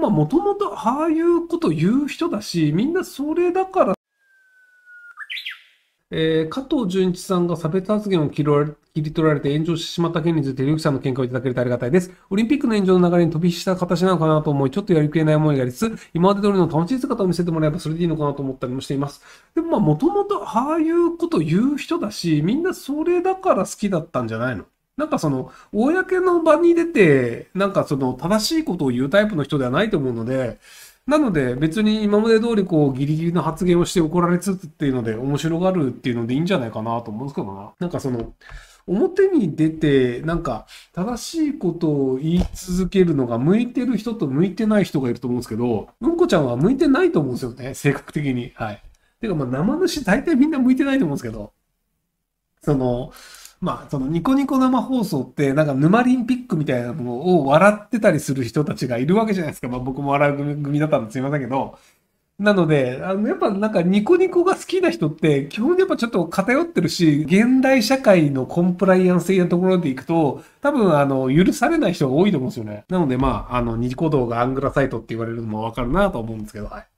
まあもともとああいうこと言う人だし、みんなそれだから、えー、加藤純一さんが差別発言を切り取られて炎上してしまった件について、ゆュさんの見解をいただけるとありがたいです。オリンピックの炎上の流れに飛び火した形なのかなと思い、ちょっとやりきれない思いがありつつ、今まで通りの楽しい姿を見せてもらえばそれでいいのかなと思ったりもしています。でもまあもともとああいうこと言う人だし、みんなそれだから好きだったんじゃないのなんかその、公の場に出て、なんかその、正しいことを言うタイプの人ではないと思うので、なので別に今まで通りこうギリギリの発言をして怒られつつっていうので面白がるっていうのでいいんじゃないかなと思うんですけどな。なんかその、表に出て、なんか、正しいことを言い続けるのが向いてる人と向いてない人がいると思うんですけど、うんこちゃんは向いてないと思うんですよね、性格的に。はい。てか、まあ、生主大体みんな向いてないと思うんですけど、その、まあ、そのニコニコ生放送って、なんか沼リンピックみたいなのを笑ってたりする人たちがいるわけじゃないですか。まあ僕も笑う組だったんですいませんけど。なので、あの、やっぱなんかニコニコが好きな人って、基本やっぱちょっと偏ってるし、現代社会のコンプライアンス的なところでいくと、多分あの、許されない人が多いと思うんですよね。なのでまあ、あの、ニコ動がアングラサイトって言われるのもわかるなと思うんですけど、はい。